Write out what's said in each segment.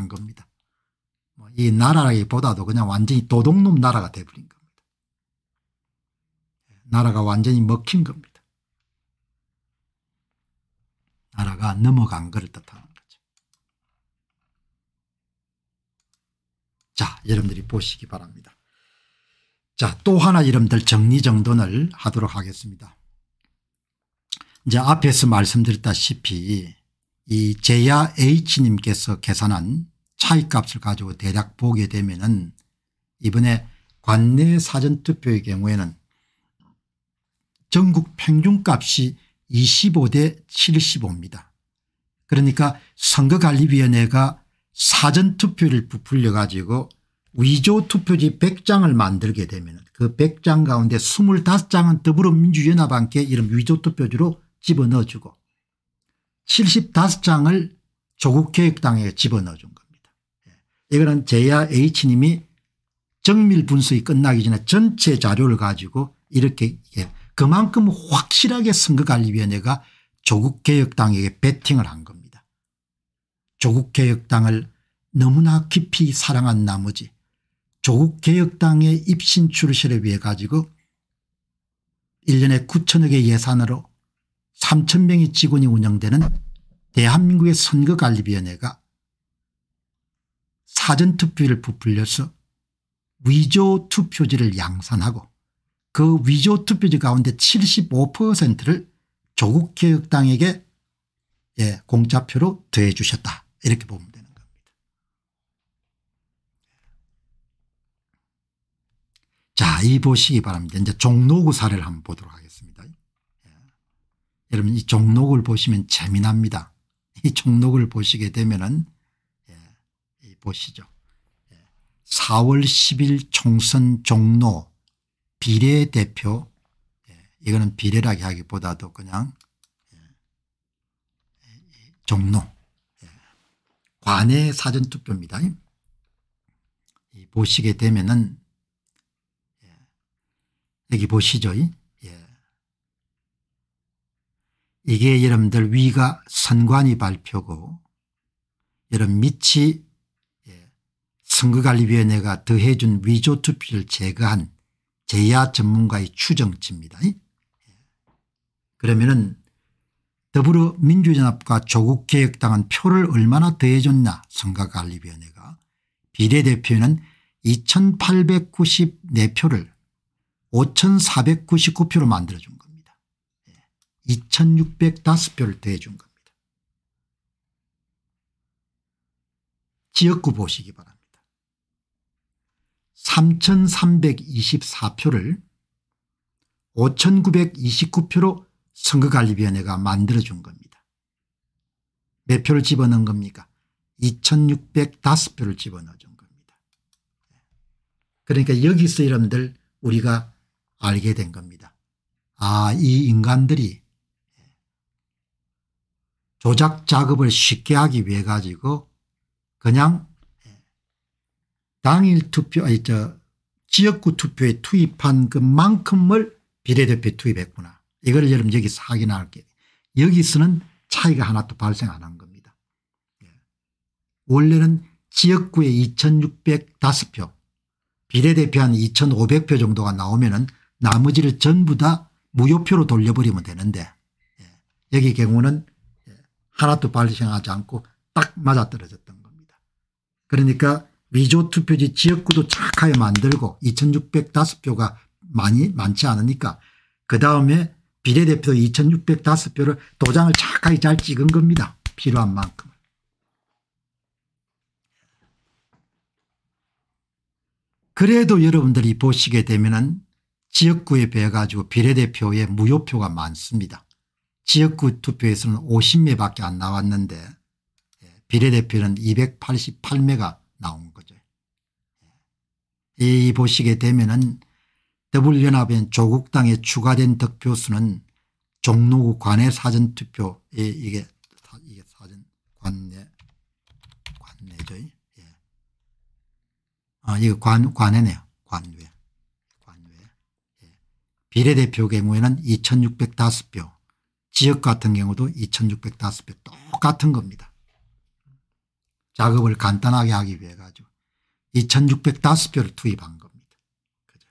간 겁니다. 뭐 이 나라기보다도 그냥 완전히 도둑놈 나라가 돼버린 겁니다. 나라가 완전히 먹힌 겁니다. 나라가 넘어간 것을 뜻하는 거죠. 자 여러분들이 보시기 바랍니다. 자또 하나 여러분들 정리정돈을 하도록 하겠습니다. 이제 앞에서 말씀드렸다시피 이 제야 H님께서 계산한 차위값을 가지고 대략 보게 되면 은 이번에 관내 사전투표의 경우에는 전국 평균값이 25대 75입니다. 그러니까 선거관리위원회가 사전투표를 부풀려 가지고 위조투표지 100장을 만들게 되면 그 100장 가운데 25장은 더불어민주연합함께 이런 위조투표지로 집어넣어주고 75장을 조국개혁당에 집어넣어준 겁니다. 이거는 제야 H님이 정밀 분석이 끝나기 전에 전체 자료를 가지고 이렇게 예, 그만큼 확실하게 선거관리위원회가 조국개혁당에게 베팅을 한 겁니다. 조국개혁당을 너무나 깊이 사랑한 나머지 조국개혁당의 입신 출시를 위해 가지고 1년에 9천억의 예산으로 3천 명의 직원이 운영되는 대한민국의 선거관리위원회가 사전투표를 부풀려서 위조 투표지를 양산하고 그 위조 투표지 가운데 75%를 조국개혁당에게 예, 공짜표로 더해 주셨다 이렇게 보면 되는 겁니다. 자, 이 보시기 바랍니다. 이제 종로구 사례를 한번 보도록 하겠습니다. 예. 여러분 이 종로구를 보시면 재미납니다. 이 종로구를 보시게 되면은 보시죠. 4월 10일 총선 종로 비례대표 예, 이거는 비례라기 하기보다도 그냥 예, 종로 예, 관내 사전투표입니다. 보시게 되면은 여기 보시죠. 이게 여러분들 위가 선관위 발표고 여러분 밑이 선거관리위원회가 더해준 위조투표를 제거한 제야 전문가의 추정치입니다. 예. 그러면은 더불어민주연합과 조국개혁당은 표를 얼마나 더해줬나 선거관리위원회가 비례대표는 2894표를 5499표로 만들어준 겁니다. 2605표를 예. 더해준 겁니다. 지역구 보시기 바랍니다. 3,324표를 5,929표로 선거관리위원회가 만들어준 겁니다. 몇 표를 집어넣은 겁니까? 2,605표를 집어넣어준 겁니다. 그러니까 여기서 여러분들 우리가 알게 된 겁니다. 아, 이 인간들이 조작 작업을 쉽게 하기 위해 가지고 그냥 당일 투표 아니 저 지역구 투표에 투입한 그만큼을 비례대표에 투입했구나. 이걸 여러분 여기서 확인할게. 여기서는 차이가 하나 또 발생 안 한 겁니다. 예. 원래는 지역구에 2605표 비례대표 한 2500표 정도가 나오면 은 나머지를 전부 다 무효표로 돌려버리면 되는데 예. 여기 경우는 예, 하나도 발생하지 않고 딱 맞아떨어졌던 겁니다. 그러니까 위조 투표지 지역구도 착하게 만들고 2605표가 많이 많지 않으니까 그다음에 비례대표 2605표를 도장을 착하게 잘 찍은 겁니다. 필요한 만큼. 그래도 여러분들이 보시게 되면 지역구에 비해 가지고 비례대표에 무효표가 많습니다. 지역구 투표에서는 50매밖에 안 나왔는데 예, 비례대표는 288매가 나온 거죠. 예. 이 보시게 되면은 더불연합의 조국당에 추가된 득표수는 종로구 관내 사전투표 예, 이게 사, 이게 사전 관내 관내죠. 예. 아 이거 관 관내네요. 관외 관외 예. 비례대표 경우에는 2,605표 지역 같은 경우도 2,605표 똑같은 겁니다. 작업을 간단하게 하기 위해 가지고 2605표를 투입한 겁니다. 그죠.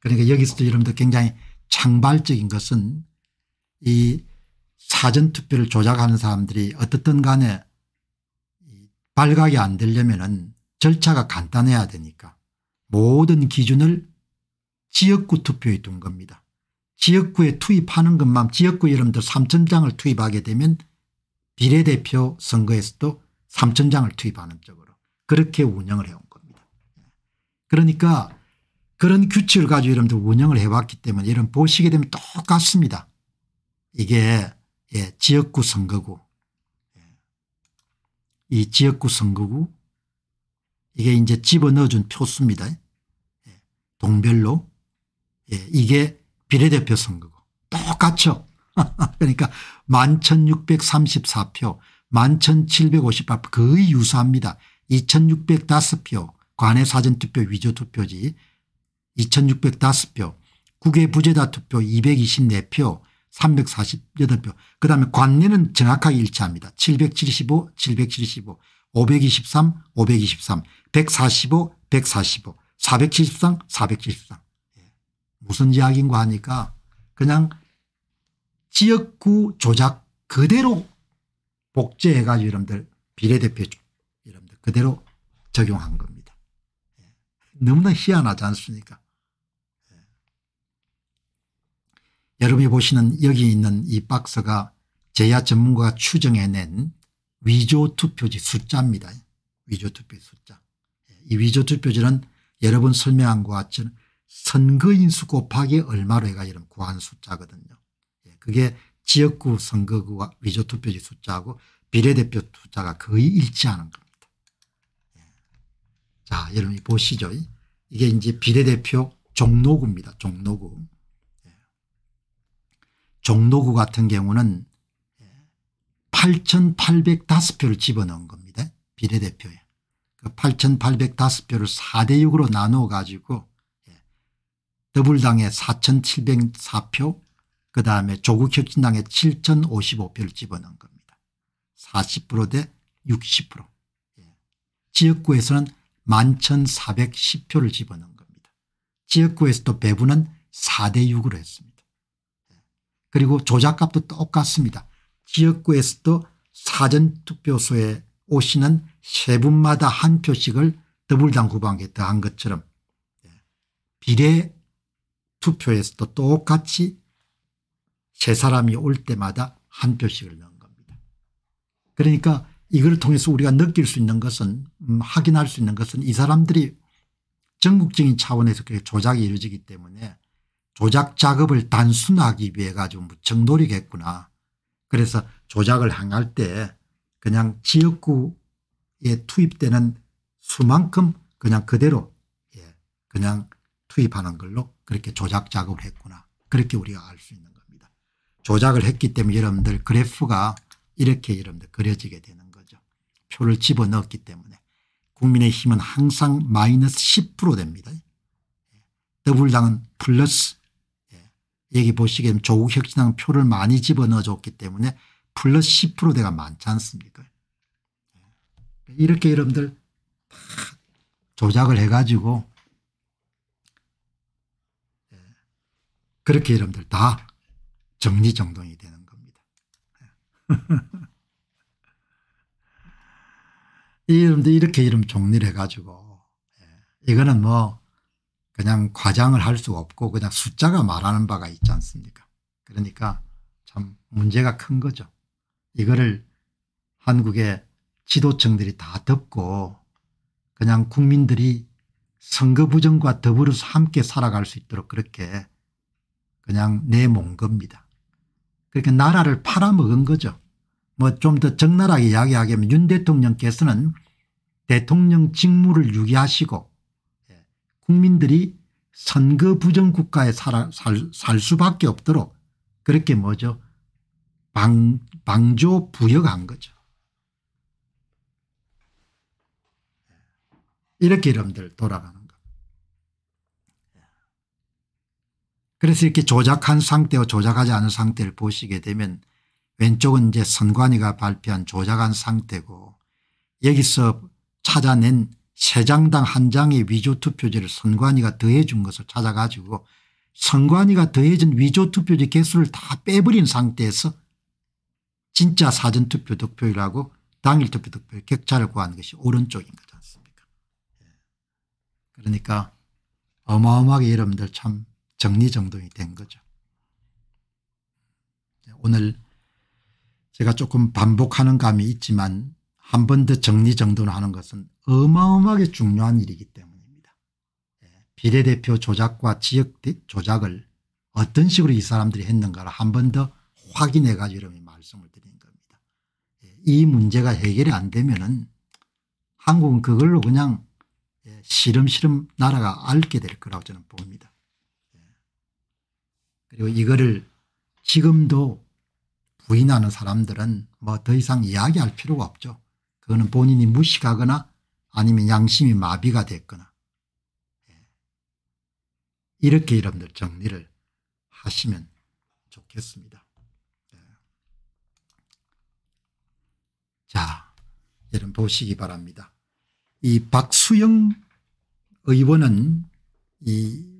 그러니까 여기서도 여러분들 굉장히 창발적인 것은 이 사전투표를 조작하는 사람들이 어떻든 간에 발각이 안 되려면 절차가 간단해야 되니까 모든 기준을 지역구 투표에 둔 겁니다. 지역구에 투입하는 것만 지역구 여러분들 3천 장을 투입하게 되면 비례대표 선거에서도 3천장을 투입하는 쪽으로 그렇게 운영을 해온 겁니다. 그러니까 그런 규칙을 가지고 여러분들 운영을 해왔기 때문에 여러 보시게 되면 똑같습니다. 이게 예, 지역구 선거구 예. 이 지역구 선거구 이게 이제 집어넣어준 표수입니다. 예. 동별로 예, 이게 비례대표 선거구 똑같죠. 그러니까 11,634표 11,750표 거의 유사합니다. 2,605표 관외 사전투표 위조투표지 2,605표 국외 부재자 투표 224표 348표 그다음에 관례는 정확하게 일치합니다. 775 775 523 523 145 145 473 473 무슨 이야기인가 하니까 그냥 지역구 조작 그대로 복제해 가지고 여러분들 비례대표 여러분들 그대로 적용한 겁니다. 예. 너무나 희한하지 않습니까 예. 여러분이 보시는 여기 있는 이 박스가 제야 전문가가 추정해낸 위조 투표지 숫자입니다. 위조 투표지 숫자. 예. 이 위조 투표지는 여러분 설명한 것 같이 선거인수 곱하기 얼마로 해가 여러분 구한 숫자거든요. 그게 지역구 선거구 위조 투표지 숫자하고 비례대표 투자가 거의 일치하는 겁니다. 자, 여러분이 보시죠. 이게 이제 비례대표 종로구입니다. 종로구. 종로구 같은 경우는 8,805표를 집어넣은 겁니다. 비례대표에. 그 8,805표를 4대 6으로 나눠 가지고 예, 더불당에 4,704표 그 다음에 조국 혁신당의 7,055표를 집어넣은 겁니다. 40%대 60% 예. 지역구에서는 11,410표를 집어넣은 겁니다. 지역구에서도 배분은 4대 6으로 했습니다. 예. 그리고 조작값도 똑같습니다. 지역구에서도 사전투표소에 오시는세 분마다 한 표씩을 더불당 후보에게 더한 것처럼 예. 비례 투표에서도 똑같이 세 사람이 올 때마다 한 표씩을 넣은 겁니다. 그러니까 이걸 통해서 우리가 느낄 수 있는 것은 음, 확인할 수 있는 것은 이 사람들이 전국적인 차원에서 조작이 이루어지기 때문에 조작 작업을 단순하기 위해 가지고 무척 뭐 노력했구나. 그래서 조작을 행할 때 그냥 지역구에 투입되는 수만큼 그냥 그대로 예, 그냥 투입하는 걸로 그렇게 조작 작업을 했구나. 그렇게 우리가 알 수 있는 조작을 했기 때문에 여러분들 그래프가 이렇게 여러분들 그려지게 되는 거죠. 표를 집어넣었기 때문에 국민의힘은 항상 마이너스 10% 됩니다. 더불당은 플러스 예. 여기 보시게 되면 조국 혁신당 표를 많이 집어넣어줬기 때문에 플러스 10%대가 많지 않습니까 예. 이렇게 여러분들 조작을 해가지고 예. 그렇게 여러분들 다 정리정돈이 되는 겁니다. 예. 이름도 이렇게 이름 정리를 해가지고 예. 이거는 뭐 그냥 과장을 할 수 없고 그냥 숫자가 말하는 바가 있지 않습니까 그러니까 참 문제가 큰 거죠. 이거를 한국의 지도층들이 다 덮고 그냥 국민들이 선거 부정과 더불어서 함께 살아갈 수 있도록 그렇게 그냥 내몬 겁니다. 그렇게 나라를 팔아먹은 거죠. 뭐 좀 더 적나라하게 이야기하면 윤 대통령께서는 대통령 직무를 유기하시고 예, 국민들이 선거 부정 국가에 살, 살, 수밖에 없도록 그렇게 뭐죠 방, 방조 부역한 거죠. 예. 이렇게 여러분들 돌아가는 그래서 이렇게 조작한 상태와 조작하지 않은 상태를 보시게 되면 왼쪽은 이제 선관위가 발표한 조작한 상태고 여기서 찾아낸 세 장당 한 장의 위조 투표지를 선관위가 더해 준 것을 찾아가지고 선관위가 더해진 위조 투표지 개수를 다 빼버린 상태에서 진짜 사전투표 득표율하고 당일 투표 득표율 격차를 구하는 것이 오른쪽인 거지 않습니까 예. 그러니까 어마어마하게 여러분들 참 정리정돈이 된 거죠. 네, 오늘 제가 조금 반복하는 감이 있지만 한 번 더 정리정돈하는 것은 어마어마하게 중요한 일이기 때문입니다. 네, 비례대표 조작과 지역 조작을 어떤 식으로 이 사람들이 했는가를 한 번 더 확인해 가지고 말씀을 드린 겁니다. 네, 이 문제가 해결이 안 되면은 한국은 그걸로 그냥 시름시름 나라가 앓게 될 거라고 저는 봅니다. 그리고 이거를 지금도 부인하는 사람들은 뭐 더 이상 이야기할 필요가 없죠. 그거는 본인이 무식하거나 아니면 양심이 마비가 됐거나 예. 이렇게 여러분들 정리를 하시면 좋겠습니다. 예. 자 여러분 보시기 바랍니다. 이 박수영 의원은 이